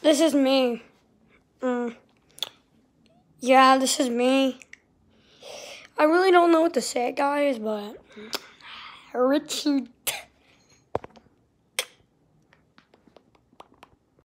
This is me. Mm. Yeah, this is me. I really don't know what to say, guys, but Richie